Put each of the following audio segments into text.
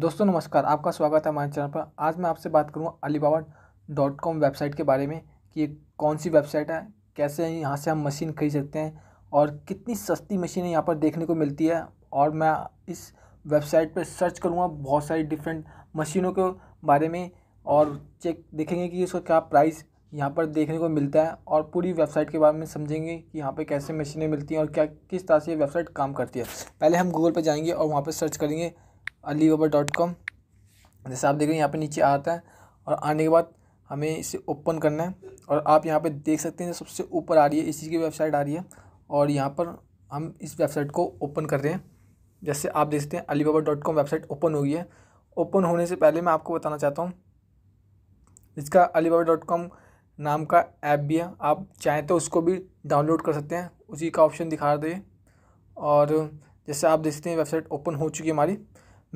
दोस्तों नमस्कार आपका स्वागत है हमारे चैनल पर आज मैं आपसे बात करूँगा अलीबाबा डॉट कॉम वेबसाइट के बारे में कि ये कौन सी वेबसाइट है कैसे यहाँ से हम मशीन खरीद सकते हैं और कितनी सस्ती मशीनें यहाँ पर देखने को मिलती है और मैं इस वेबसाइट पर सर्च करूँगा बहुत सारी डिफरेंट मशीनों के बारे में और चेक देखेंगे कि इसका क्या प्राइस यहाँ पर देखने को मिलता है और पूरी वेबसाइट के बारे में समझेंगे कि यहाँ पर कैसे मशीनें मिलती हैं और क्या किस तरह से वेबसाइट काम करती है पहले हम गूगल पर जाएंगे और वहाँ पर सर्च करेंगे अली बाबा डॉट कॉम जैसे आप देख रहे हैं यहाँ पे नीचे आता है और आने के बाद हमें इसे ओपन करना है और आप यहाँ पे देख सकते हैं सबसे ऊपर आ रही है इसी की वेबसाइट आ रही है और यहाँ पर हम इस वेबसाइट को ओपन कर रहे हैं जैसे आप देख सकते हैं Alibaba dot com website open हो गई है ओपन होने से पहले मैं आपको बताना चाहता हूँ इसका अली बाबा डॉट कॉम नाम का ऐप भी है आप चाहें तो उसको भी डाउनलोड कर सकते हैं उसी का ऑप्शन दिखा दे और जैसे आप देख सकते हैं वेबसाइट ओपन हो चुकी है हमारी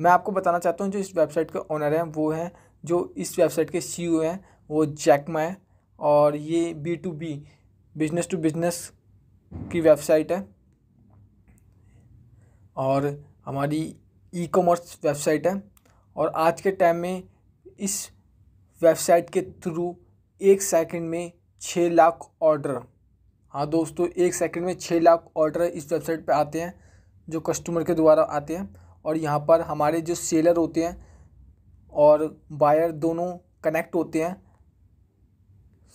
मैं आपको बताना चाहता हूँ जो इस वेबसाइट के ऑनर हैं वो हैं जो इस वेबसाइट के सी e हैं वो जैकमा है और ये B to B business to business की वेबसाइट है और हमारी ई कॉमर्स वेबसाइट है और आज के टाइम में इस वेबसाइट के थ्रू एक सेकंड में छः लाख ऑर्डर हाँ दोस्तों एक सेकंड में छः लाख ऑर्डर इस वेबसाइट पे आते हैं जो कस्टमर के द्वारा आते हैं और यहाँ पर हमारे जो सेलर होते हैं और बायर दोनों कनेक्ट होते हैं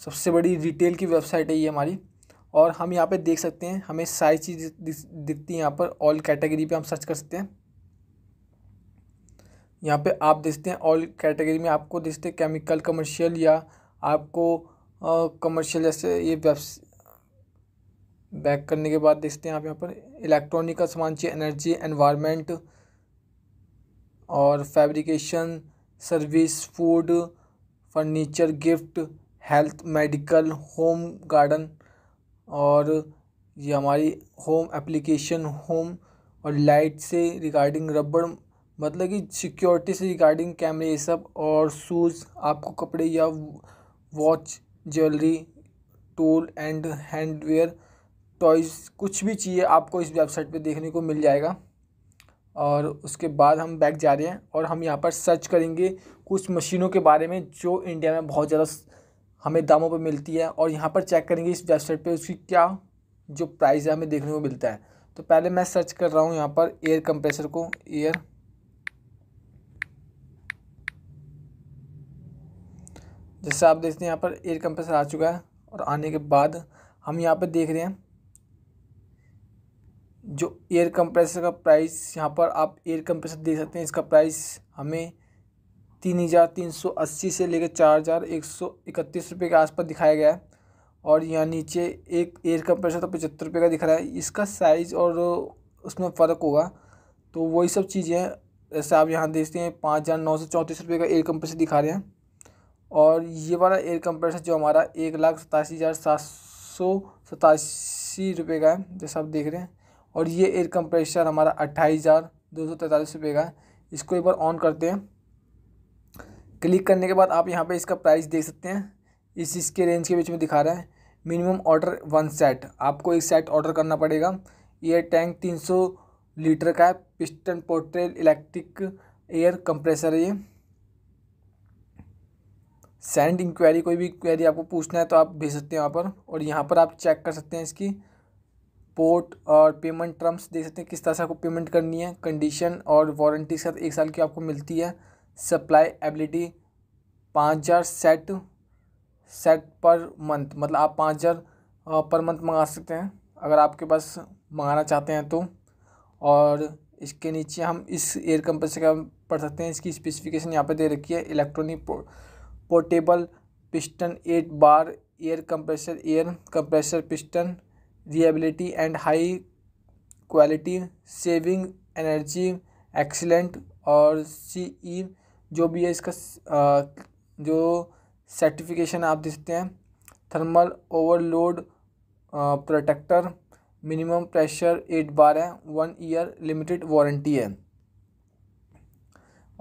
सबसे बड़ी रिटेल की वेबसाइट है ये हमारी और हम यहाँ पे देख सकते हैं हमें सारी चीज़ दिखती है यहाँ पर ऑल कैटेगरी पे हम सर्च कर सकते हैं यहाँ पे आप देखते हैं ऑल कैटेगरी में आपको देखते हैं केमिकल कमर्शियल या आपको कमर्शियल जैसे ये वेब बैक करने के बाद देखते हैं आप यहाँ पर इलेक्ट्रॉनिक का सामान चाहिए एनर्जी एनवायरमेंट और fabrication service food furniture gift health medical home garden और ये हमारी होम एप्लीकेशन होम और लाइट से रिगार्डिंग रबड़ मतलब कि सिक्योरिटी से रिगार्डिंग कैमरे ये सब और शूज़ आपको कपड़े या watch jewellery tool and hardware toys कुछ भी चाहिए आपको इस वेबसाइट पे देखने को मिल जाएगा और उसके बाद हम बैक जा रहे हैं और हम यहाँ पर सर्च करेंगे कुछ मशीनों के बारे में जो इंडिया में बहुत ज़्यादा हमें दामों पर मिलती है और यहाँ पर चेक करेंगे इस वेबसाइट पे उसकी क्या जो प्राइस है हमें देखने को मिलता है तो पहले मैं सर्च कर रहा हूँ यहाँ पर एयर कंप्रेसर को एयर जैसे आप देखते हैं यहाँ पर एयर कंप्रेसर आ चुका है और आने के बाद हम यहाँ पर देख रहे हैं जो एयर कंप्रेसर का प्राइस यहाँ पर आप एयर कंप्रेसर देख सकते हैं इसका प्राइस हमें तीन हज़ार तीन सौ अस्सी से लेकर चार हज़ार एक सौ इकतीस रुपये के आसपास दिखाया गया है और यहाँ नीचे एक एयर कंप्रेसर तो पचहत्तर रुपये का दिख रहा है इसका साइज़ और उसमें फ़र्क होगा तो वही सब चीज़ें हैं जैसे आप यहाँ देखते हैं पाँच हज़ार नौ सौ चौंतीस रुपये का एयर कंप्रेसर दिखा रहे हैं और ये वाला एयर कंप्रेसर जो हमारा एक लाख सतासी हज़ार सात सौ सतासी रुपये का है जैसा आप देख रहे हैं और ये एयर कंप्रेसर हमारा अट्ठाईस हज़ार दो सौ तैंतालीस रुपये का इसको एक बार ऑन करते हैं क्लिक करने के बाद आप यहाँ पे इसका प्राइस देख सकते हैं इस इसके रेंज के बीच में दिखा रहे हैं मिनिमम ऑर्डर वन सेट आपको एक सेट ऑर्डर करना पड़ेगा ये टैंक तीन सौ लीटर का है piston portable electric air compressor है ये सेंड इंक्वायरी कोई भी क्वेरी आपको पूछना है तो आप भेज सकते हैं यहाँ पर और यहाँ पर आप चेक कर सकते हैं इसकी पोर्ट और पेमेंट टर्म्स देख सकते हैं किस तरह से आपको पेमेंट करनी है कंडीशन और वारंटी के साथ एक साल की आपको मिलती है सप्लाई एबिलिटी पाँच हज़ार सेट सेट पर मंथ मतलब आप पाँच हज़ार पर मंथ मंगा सकते हैं अगर आपके पास मंगाना चाहते हैं तो और इसके नीचे हम इस एयर कंप्रेसर का पढ़ सकते हैं इसकी स्पेसिफिकेशन यहाँ पे दे रखी है electronic portable piston eight bar air compressor air compressor piston reliability and high quality saving energy excellent और सी ई e जो भी है इसका जो सर्टिफिकेशन आप दे सकते हैं thermal overload protector minimum pressure eight bar है वन ईयर लिमिटेड वारंटी है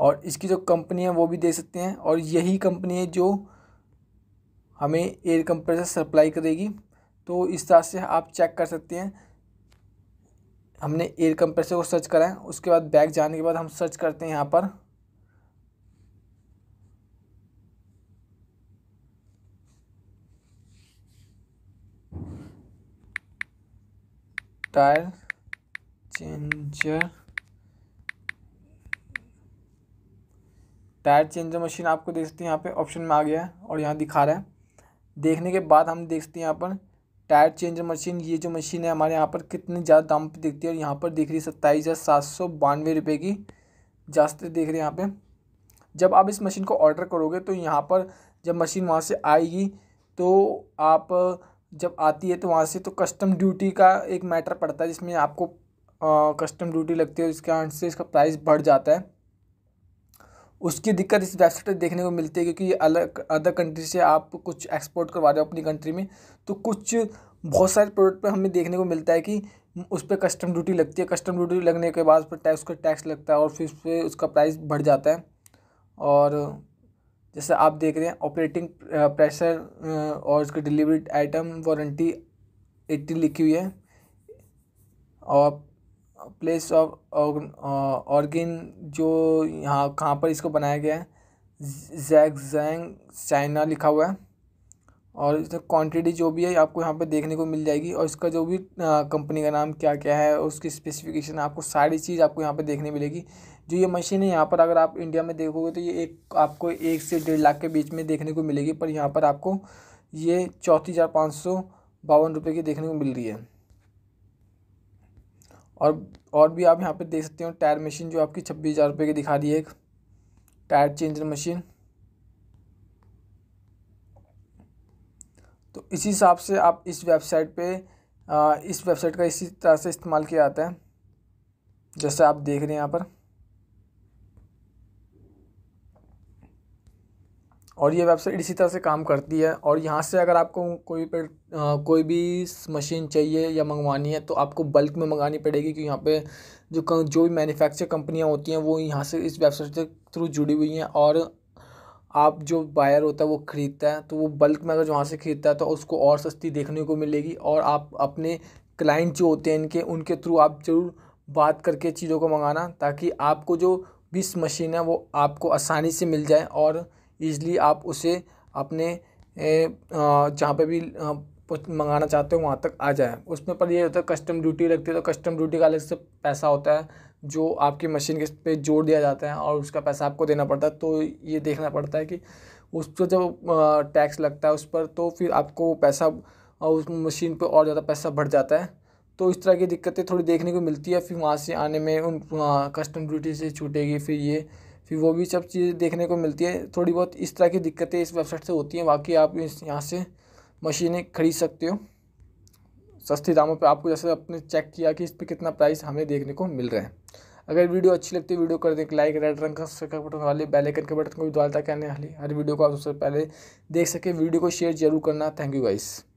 और इसकी जो कंपनी है वो भी दे सकते हैं और यही कंपनी है जो हमें एयर कंप्रेसर सप्लाई करेगी तो इस तरह से आप चेक कर सकते हैं हमने एयर कंप्रेसर को सर्च करा है उसके बाद बैग जाने के बाद हम सर्च करते हैं यहाँ पर tyre changer tyre changer machine आपको देख सकते हैं यहाँ पे ऑप्शन में आ गया है और यहाँ दिखा रहा है देखने के बाद हम देखते हैं यहाँ पर टायर चेंजर मशीन ये जो मशीन है हमारे यहाँ पर कितने ज़्यादा दाम पर दिखती है और यहाँ पर दिख रही है सत्ताईस हज़ार सात सौ बानवे रुपये की जास्ते देख रहे हैं यहाँ पे जब आप इस मशीन को ऑर्डर करोगे तो यहाँ पर जब मशीन वहाँ से आएगी तो आप जब आती है तो वहाँ से तो कस्टम ड्यूटी का एक मैटर पड़ता है जिसमें आपको कस्टम ड्यूटी लगती है उसके कारण से इसका प्राइस बढ़ जाता है उसकी दिक्कत इस वेबसाइट पर देखने को मिलती है क्योंकि अलग अदर कंट्री से आप कुछ एक्सपोर्ट करवा रहे हो अपनी कंट्री में तो कुछ बहुत सारे प्रोडक्ट पर हमें देखने को मिलता है कि उस पर कस्टम ड्यूटी लगती है कस्टम ड्यूटी लगने के बाद उस पर टैक्स का टैक्स लगता है और फिर उस पर उसका प्राइस बढ़ जाता है और जैसे आप देख रहे हैं ऑपरेटिंग प्रेशर और उसकी डिलीवरी आइटम वारंटी एट्टी लिखी हुई है और प्लेस ऑफ ऑर्गिन जो यहाँ कहाँ पर इसको बनाया गया है जैग जैंग चाइना लिखा हुआ है और इसमें क्वांटिटी जो भी है आपको यहाँ पर देखने को मिल जाएगी और इसका जो भी कंपनी का नाम क्या क्या है उसकी स्पेसिफिकेशन आपको सारी चीज़ आपको यहाँ पर देखने मिलेगी जो ये मशीन है यहाँ पर अगर आप इंडिया में देखोगे तो ये एक आपको एक से डेढ़ लाख के बीच में देखने को मिलेगी पर यहाँ पर आपको ये चौंतीस हज़ार पाँच सौ बावन रुपये की देखने को मिल रही है और और भी आप यहाँ पे देख सकते हो टायर मशीन जो आपकी छब्बीस हज़ार रुपये की दिखा रही है एक टायर चेंजर मशीन तो इसी हिसाब से आप इस वेबसाइट पे आ, इस वेबसाइट का इसी तरह से इस्तेमाल किया जाता है जैसे आप देख रहे हैं यहाँ पर और ये वेबसाइट इसी तरह से काम करती है और यहाँ से अगर आपको कोई पर कोई भी मशीन चाहिए या मंगवानी है तो आपको बल्क में मंगानी पड़ेगी क्योंकि यहाँ पे जो जो भी मैन्युफैक्चर कंपनियाँ होती हैं वो यहाँ से इस वेबसाइट के थ्रू जुड़ी हुई हैं और आप जो बायर होता है वो ख़रीदता है तो वो बल्क में अगर वहाँ से ख़रीदता है तो उसको और सस्ती देखने को मिलेगी और आप अपने क्लाइंट जो होते हैं इनके उनके थ्रू आप ज़रूर बात करके चीज़ों को मंगाना ताकि आपको जो बीस मशीन है वो आपको आसानी से मिल जाए और ईज़िली आप उसे अपने जहाँ पे भी मंगाना चाहते हो वहाँ तक आ जाए उसमें पर ये होता है कस्टम ड्यूटी लगती है तो कस्टम ड्यूटी का अलग से पैसा होता है जो आपकी मशीन के पे जोड़ दिया जाता है और उसका पैसा आपको देना पड़ता है तो ये देखना पड़ता है कि उस पर जब टैक्स लगता है उस पर तो फिर आपको पैसा उस मशीन पर और ज़्यादा पैसा बढ़ जाता है तो इस तरह की दिक्कतें थोड़ी देखने को मिलती है फिर वहाँ से आने में उन कस्टम ड्यूटी से छूटेगी फिर ये फिर वो भी सब चीज़ें देखने को मिलती है थोड़ी बहुत इस तरह की दिक्कतें इस वेबसाइट से होती हैं बाकी आप इस यहाँ से मशीनें खरीद सकते हो सस्ते दामों पे आपको जैसे आपने चेक किया कि इस पर कितना प्राइस हमें देखने को मिल रहा है अगर वीडियो अच्छी लगती है वीडियो कर दें लाइक रेड रंग का सब्सक्राइब बटन वाले बेल आइकन के बटन को भी दबाता कहने वाली हर वीडियो को आप सबसे पहले देख सके वीडियो को शेयर जरूर करना थैंक यू गाइस